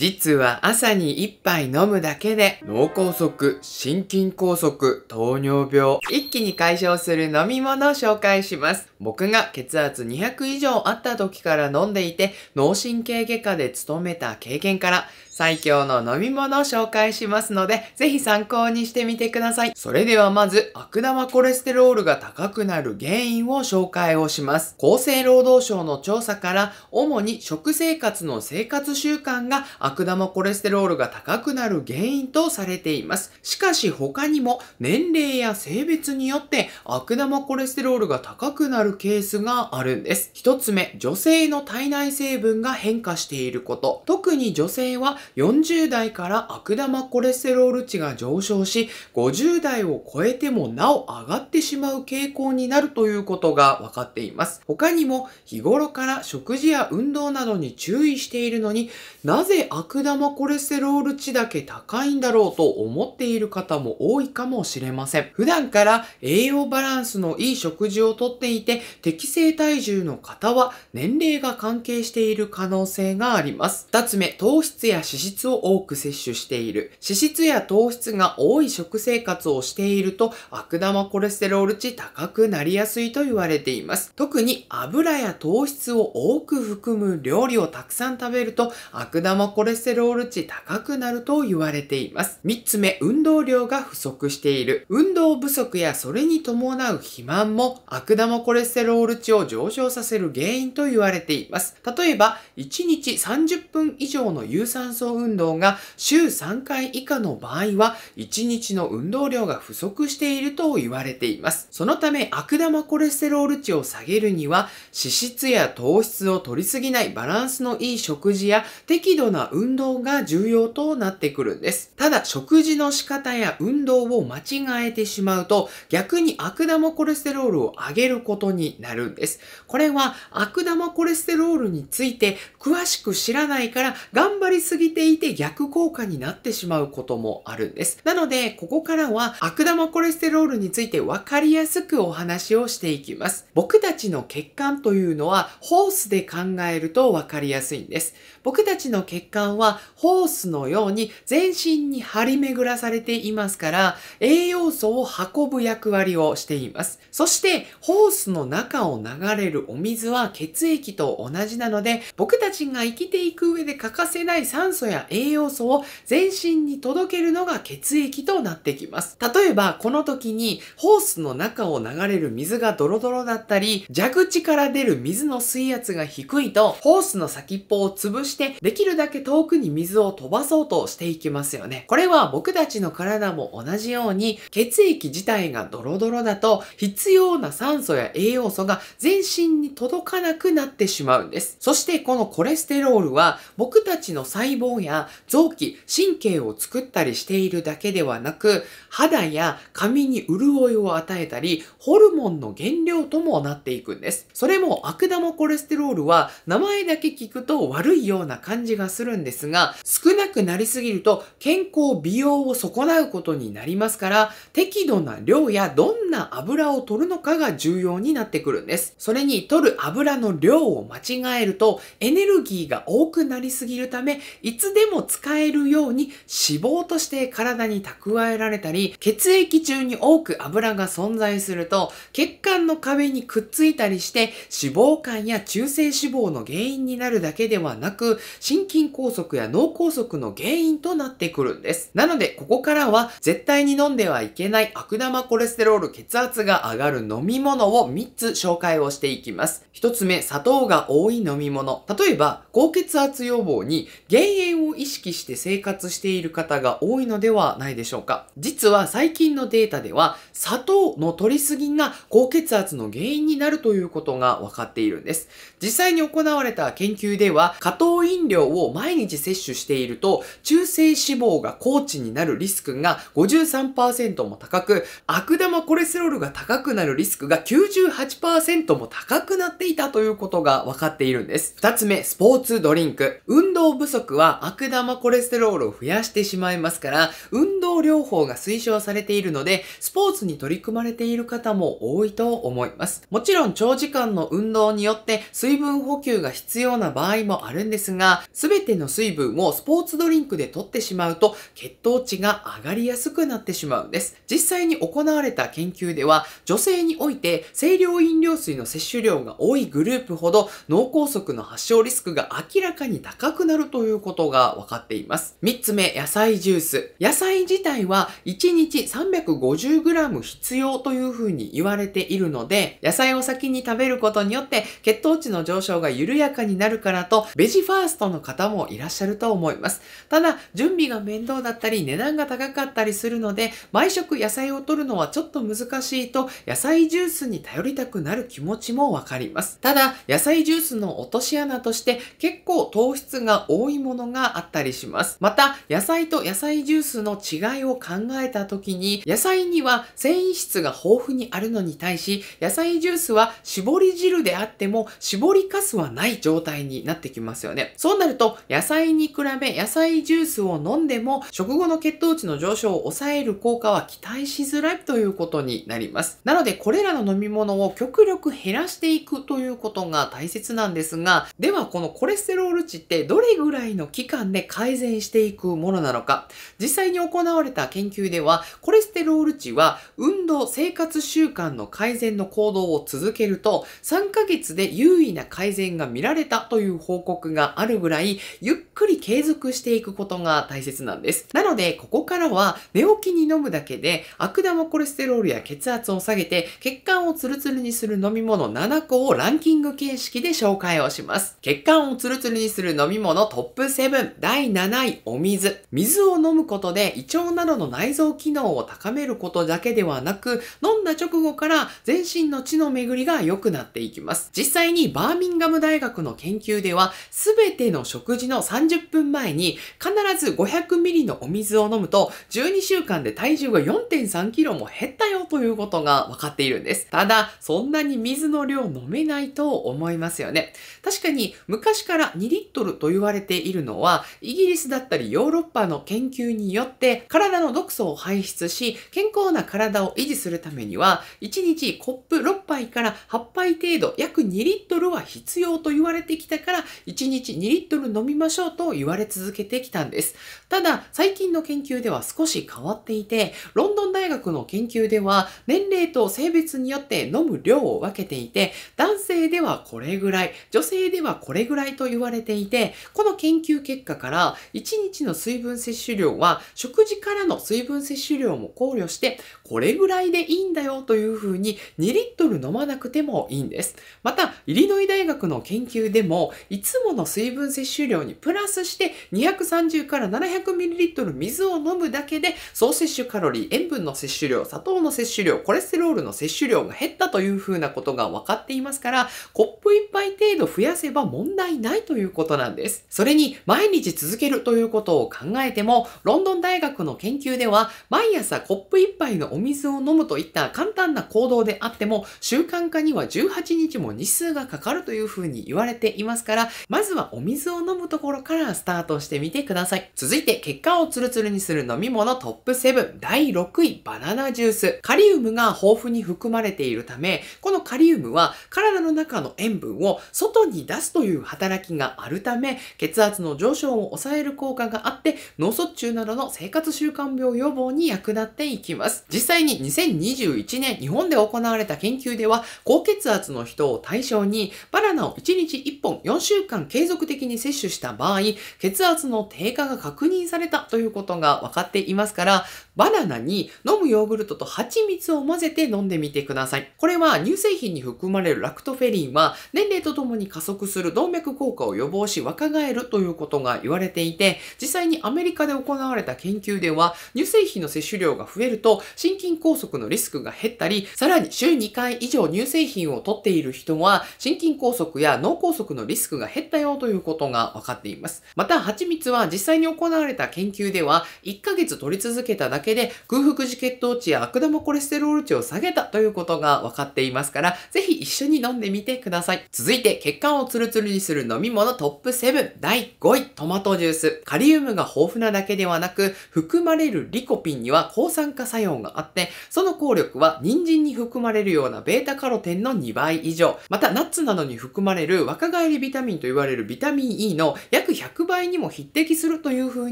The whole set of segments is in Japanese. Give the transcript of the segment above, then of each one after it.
実は朝に一杯飲むだけで脳梗塞、心筋梗塞、糖尿病、一気に解消する飲み物を紹介します。僕が血圧200以上あった時から飲んでいて脳神経外科で勤めた経験から最強の飲み物を紹介しますので、ぜひ参考にしてみてください。それではまず、悪玉コレステロールが高くなる原因を紹介をします。厚生労働省の調査から、主に食生活の生活習慣が悪玉コレステロールが高くなる原因とされています。しかし他にも、年齢や性別によって悪玉コレステロールが高くなるケースがあるんです。一つ目、女性の体内成分が変化していること。特に女性は40代から悪玉コレステロール値が上昇し、50代を超えてもなお上がってしまう傾向になるということが分かっています。他にも日頃から食事や運動などに注意しているのになぜ悪玉コレステロール値だけ高いんだろうと思っている方も多いかもしれません。普段から栄養バランスのいい食事をとっていて適正体重の方は年齢が関係している可能性があります。2つ目、糖質や脂質を多く摂取している。脂質や糖質が多い食生活をしていると悪玉コレステロール値高くなりやすいと言われています。特に油や糖質を多く含む料理をたくさん食べると悪玉コレステロール値高くなると言われています。3つ目、運動量が不足している。運動不足やそれに伴う肥満も悪玉コレステロール値を上昇させる原因と言われています。例えば、1日30分以上の有酸素走運動が週3回以下の場合は、1日の運動量が不足していると言われています。そのため、悪玉コレステロール値を下げるには、脂質や糖質を取りすぎないバランスのいい食事や適度な運動が重要となってくるんです。ただ、食事の仕方や運動を間違えてしまうと、逆に悪玉コレステロールを上げることになるんです。これは悪玉コレステロールについて詳しく知らないから頑張りすぎいていて逆効果になってしまうこともあるんです。なので、ここからは悪玉コレステロールについて分かりやすくお話をしていきます。僕たちの血管というのはホースで考えると分かりやすいんです。僕たちの血管はホースのように全身に張り巡らされていますから栄養素を運ぶ役割をしています。そしてホースの中を流れるお水は血液と同じなので僕たちが生きていく上で欠かせない酸素素や栄養素を全身に届けるのが血液となってきます。例えば、この時にホースの中を流れる水がドロドロだったり、蛇口から出る水の水圧が低いと、ホースの先っぽを潰して、できるだけ遠くに水を飛ばそうとしていきますよね。これは僕たちの体も同じように、血液自体がドロドロだと、必要な酸素や栄養素が全身に届かなくなってしまうんです。そして、このコレステロールは、僕たちの細胞肪や臓器、神経を作ったりしているだけではなく、肌や髪に潤いを与えたり、ホルモンの原料ともなっていくんです。それも悪玉コレステロールは名前だけ聞くと悪いような感じがするんですが、少なくなりすぎると健康、美容を損なうことになりますから、適度な量やどんな油を取るのかが重要になってくるんです。それに取る油の量を間違えるとエネルギーが多くなりすぎるため、いつでも使えるように脂肪として体に蓄えられたり、血液中に多く油が存在すると、血管の壁にくっついたりして、脂肪肝や中性脂肪の原因になるだけではなく、心筋梗塞や脳梗塞の原因となってくるんです。なので、ここからは絶対に飲んではいけない悪玉コレステロール血圧が上がる飲み物を3つ紹介をしていきます。1つ目、砂糖が多い飲み物。例えば、高血圧予防に減塩性を意識して生活している方が多いのではないでしょうか。実は最近のデータでは、砂糖の摂りすぎが高血圧の原因になるということが分かっているんです。実際に行われた研究では、加糖飲料を毎日摂取していると、中性脂肪が高値になるリスクが53%も高く、悪玉コレステロールが高くなるリスクが98%も高くなっていたということが分かっているんです。2つ目、スポーツドリンク。運動不足は悪玉コレステロールを増やしてしまいますから、運動療法が推奨されているので、スポーツに取り組まれている方も多いと思います。もちろん長時間の運動によって水分補給が必要な場合もあるんですが、すべての水分をスポーツドリンクで取ってしまうと、血糖値が上がりやすくなってしまうんです。実際に行われた研究では、女性において清涼飲料水の摂取量が多いグループほど脳梗塞の発症リスクが明らかに高くなるということが分かっています。3つ目、野菜ジュース。野菜自体は1日 350g 必要というふうに言われているので、野菜を先に食べることによって血糖値の上昇が緩やかになるからと、ベジファーストの方もいらっしゃると思います。ただ、準備が面倒だったり、値段が高かったりするので、毎食野菜を摂るのはちょっと難しいと、野菜ジュースに頼りたくなる気持ちもわかります。ただ、野菜ジュースの落とし穴として、結構糖質が多いものががあったりします。また、野菜と野菜ジュースの違いを考えた時に、野菜には繊維質が豊富にあるのに対し、野菜ジュースは絞り汁であっても、絞りかすはない状態になってきますよね。そうなると、野菜に比べ野菜ジュースを飲んでも、食後の血糖値の上昇を抑える効果は期待しづらいということになります。なので、これらの飲み物を極力減らしていくということが大切なんですが、ではこのコレステロール値ってどれぐらいの期間で改善していくものなのか、実際に行われた研究では、コレステロール値は運動生活習慣の改善の行動を続けると、3ヶ月で優位な改善が見られたという報告があるぐらい、ゆっくり継続していくことが大切なんです。なので、ここからは寝起きに飲むだけで、悪玉コレステロールや血圧を下げて、血管をツルツルにする飲み物7個をランキング形式で紹介をします。血管をツルツルにする飲み物トップ7分、第7位、お水。水を飲むことで胃腸などの内臓機能を高めることだけではなく、飲んだ直後から全身の血の巡りが良くなっていきます。実際にバーミンガム大学の研究では、すべての食事の30分前に必ず 500ml のお水を飲むと、12週間で体重が 4.3kg も減ったよということが分かっているんです。ただ、そんなに水の量飲めないと思いますよね。確かに、昔から2リットルと言われているのは、イギリスだったりヨーロッパの研究によって、体の毒素を排出し、健康な体を維持するためには、1日コップ6杯から8杯程度、約2リットルは必要と言われてきたから、1日2リットル飲みましょうと言われ続けてきたんです。ただ、最近の研究では少し変わっていて、ロンドン大学の研究では、年齢と性別によって飲む量を分けていて、男性ではこれぐらい、女性ではこれぐらいと言われていて、この研究結果結果から、1日の水分摂取量は、食事からの水分摂取量も考慮して、これぐらいでいいんだよというふうに、2リットル飲まなくてもいいんです。また、イリノイ大学の研究でも、いつもの水分摂取量にプラスして、230から 700ml 水を飲むだけで、総摂取カロリー、塩分の摂取量、砂糖の摂取量、コレステロールの摂取量が減ったというふうなことが分かっていますから、コップ1杯程度増やせば問題ないということなんです。それに、毎毎日続けるということを考えても、ロンドン大学の研究では、毎朝コップ1杯のお水を飲むといった簡単な行動であっても、習慣化には18日も日数がかかるというふうに言われていますから、まずはお水を飲むところからスタートしてみてください。続いて、血管をツルツルにする飲み物トップ7、第6位、バナナジュース。カリウムが豊富に含まれているため、このカリウムは体の中の塩分を外に出すという働きがあるため、血圧の上上昇を抑える効果があって、脳卒中などの生活習慣病予防に役立っていきます。実際に2021年日本で行われた研究では、高血圧の人を対象に、バナナを1日1本4週間継続的に摂取した場合、血圧の低下が確認されたということが分かっていますから、バナナに飲むヨーグルトと蜂蜜を混ぜて飲んでみてください。これは乳製品に含まれるラクトフェリンは年齢とともに加速する動脈硬化を予防し若返るということが言われていて、実際にアメリカで行われた研究では乳製品の摂取量が増えると心筋梗塞のリスクが減ったり、さらに週2回以上乳製品を取っている人は心筋梗塞や脳梗塞のリスクが減ったよということが分かっています。また蜂蜜は実際に行われた研究では1ヶ月取り続けただけけで空腹時血糖値や悪玉コレステロール値を下げたということが分かっていますから、ぜひ一緒に飲んでみてください。続いて、血管をツルツルにする飲み物トップ7第5位、トマトジュース。カリウムが豊富なだけではなく、含まれるリコピンには抗酸化作用があって、その効力は人参に含まれるようなベータカロテンの2倍以上、またナッツなどに含まれる若返りビタミンと言われるビタミン E の約100倍にも匹敵するという風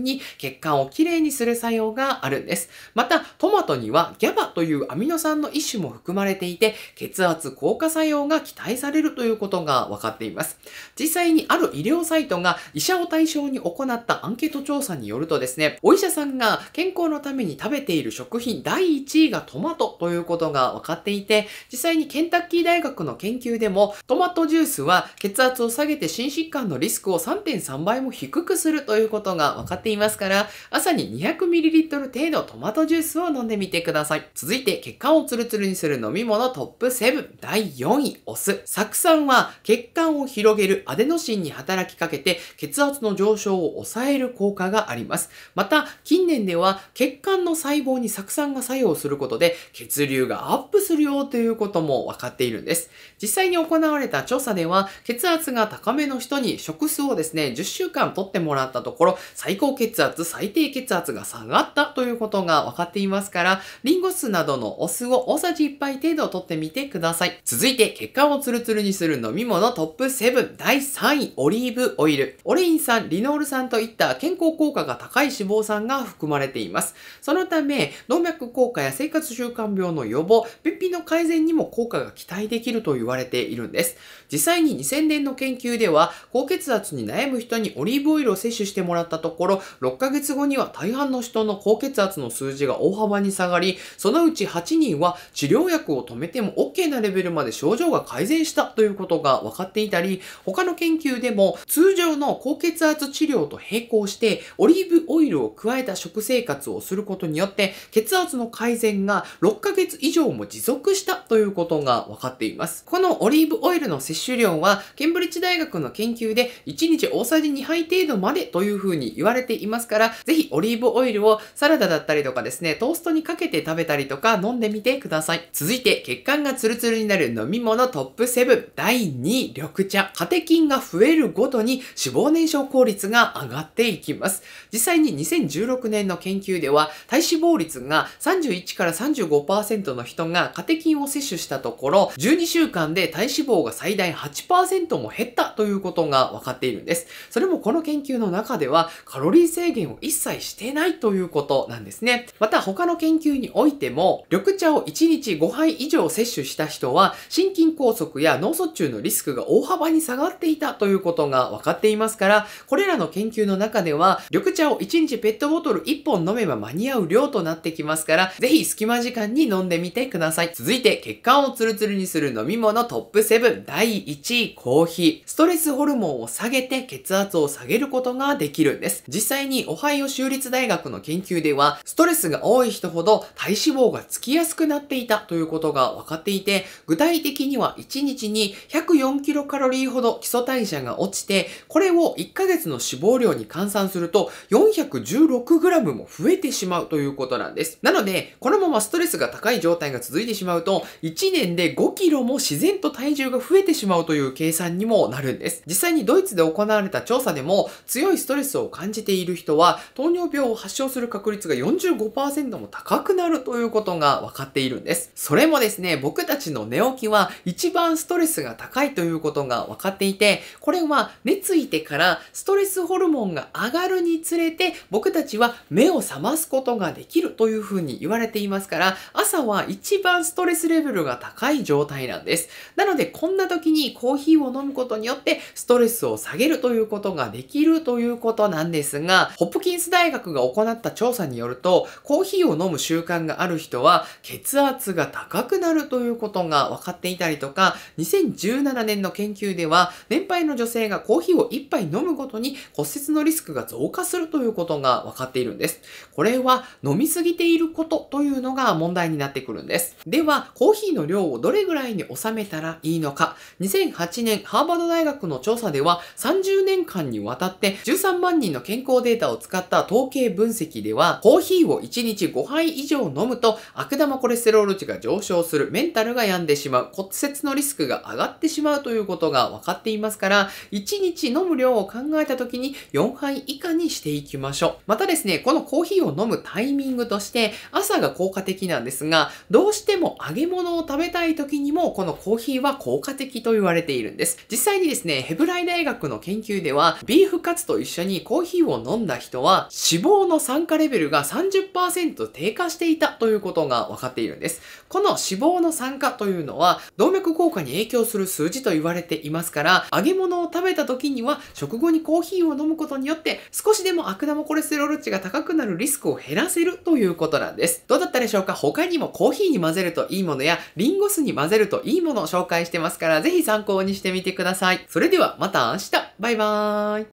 に血管をきれいにする作用があるんです。。また、トマトには GABA というアミノ酸の一種も含まれていて、血圧効果作用が期待されるということが分かっています。実際にある医療サイトが医者を対象に行ったアンケート調査によるとですね、お医者さんが健康のために食べている食品第1位がトマトということが分かっていて、実際にケンタッキー大学の研究でも、トマトジュースは血圧を下げて心疾患のリスクを3.3倍も低くするということが分かっていますから、朝に 200ml 程度トマトジュースを飲んでみてください。続いて、血管をツルツルにする飲み物トップ7。第4位、お酢。酢酸は血管を広げるアデノシンに働きかけて、血圧の上昇を抑える効果があります。また、近年では血管の細胞に酢酸が作用することで、血流がアップするよということも分かっているんです。実際に行われた調査では、血圧が高めの人に食酢をですね、10週間取ってもらったところ、最高血圧、最低血圧が下がったということことが分かっていますから、リンゴ酢などのお酢を大さじ1杯程度取ってみてください。続いて、血管をツルツルにする飲み物トップ7第3位、オリーブオイル。オレイン酸、リノール酸といった健康効果が高い脂肪酸が含まれています。そのため、動脈硬化や生活習慣病の予防、便秘の改善にも効果が期待できると言われているんです。実際に2000年の研究では、高血圧に悩む人にオリーブオイルを摂取してもらったところ、6ヶ月後には大半の人の高血圧の数字が大幅に下がり、そのうち8人は治療薬を止めても OK なレベルまで症状が改善したということが分かっていたり、他の研究でも通常の高血圧治療と並行して、オリーブオイルを加えた食生活をすることによって、血圧の改善が6ヶ月以上も持続したということが分かっています。このオリーブオイルの摂取量は、ケンブリッジ大学の研究で1日大さじ2杯程度までというふうに言われていますから、ぜひオリーブオイルをサラダだったりとかですね、トーストにかけて食べたりとか飲んでみてください。続いて、血管がツルツルになる飲み物トップ7、第2位、緑茶。カテキンが増えるごとに脂肪燃焼効率が上がっていきます。実際に2016年の研究では、体脂肪率が31から35%の人がカテキンを摂取したところ、12週間で体脂肪が最大体8%も減ったということが分かっているんです。それもこの研究の中ではカロリー制限を一切してないということなんですね。また他の研究においても緑茶を1日5杯以上摂取した人は心筋梗塞や脳卒中のリスクが大幅に下がっていたということが分かっていますから、これらの研究の中では緑茶を1日ペットボトル1本飲めば間に合う量となってきますから、ぜひ隙間時間に飲んでみてください。続いて血管をツルツルにする飲み物トップ7第1位、コーヒー。ストレスホルモンを下げて血圧を下げることができるんです。実際にオハイオ州立大学の研究では、ストレスが多い人ほど体脂肪がつきやすくなっていたということが分かっていて、具体的には1日に104キロカロリーほど基礎代謝が落ちて、これを1ヶ月の脂肪量に換算すると4 1 6グラムも増えてしまうということなんです。なので、このままストレスが高い状態が続いてしまうと、1年で5キロも自然と体重が増えてしまうまうという計算にもなるんです。実際にドイツで行われた調査でも、強いストレスを感じている人は、糖尿病を発症する確率が45%も高くなるということが分かっているんです。それもですね、僕たちの寝起きは一番ストレスが高いということが分かっていて、これは寝ついてからストレスホルモンが上がるにつれて、僕たちは目を覚ますことができるというふうに言われていますから、朝は一番ストレスレベルが高い状態なんです。なので、こんな時ににコーヒーを飲むことによってストレスを下げるということができるということなんですが、ホップキンス大学が行った調査によると、コーヒーを飲む習慣がある人は血圧が高くなるということが分かっていたりとか、2017年の研究では、年配の女性がコーヒーを1杯飲むごとに骨折のリスクが増加するということが分かっているんです。これは飲みすぎていることというのが問題になってくるんです。では、コーヒーの量をどれぐらいに収めたらいいのか、2008年ハーバード大学の調査では30年間にわたって13万人の健康データを使った統計分析ではコーヒーを1日5杯以上飲むと悪玉コレステロール値が上昇する、メンタルが病んでしまう、骨折のリスクが上がってしまうということが分かっていますから、1日飲む量を考えた時に4杯以下にしていきましょう。またですね、このコーヒーを飲むタイミングとして朝が効果的なんですが、どうしても揚げ物を食べたい時にもこのコーヒーは効果的という言われているんです。実際にですね、ヘブライ大学の研究では、ビーフカツと一緒にコーヒーを飲んだ人は、脂肪の酸化レベルが30%低下していたということが分かっているんです。この脂肪の酸化というのは、動脈硬化に影響する数字と言われていますから、揚げ物を食べた時には、食後にコーヒーを飲むことによって、少しでも悪玉コレステロール値が高くなるリスクを減らせるということなんです。どうだったでしょうか他にもコーヒーに混ぜるといいものや、リンゴ酢に混ぜるといいものを紹介してますから、ぜひひ参考にしてみてください。それではまた明日バイバーイ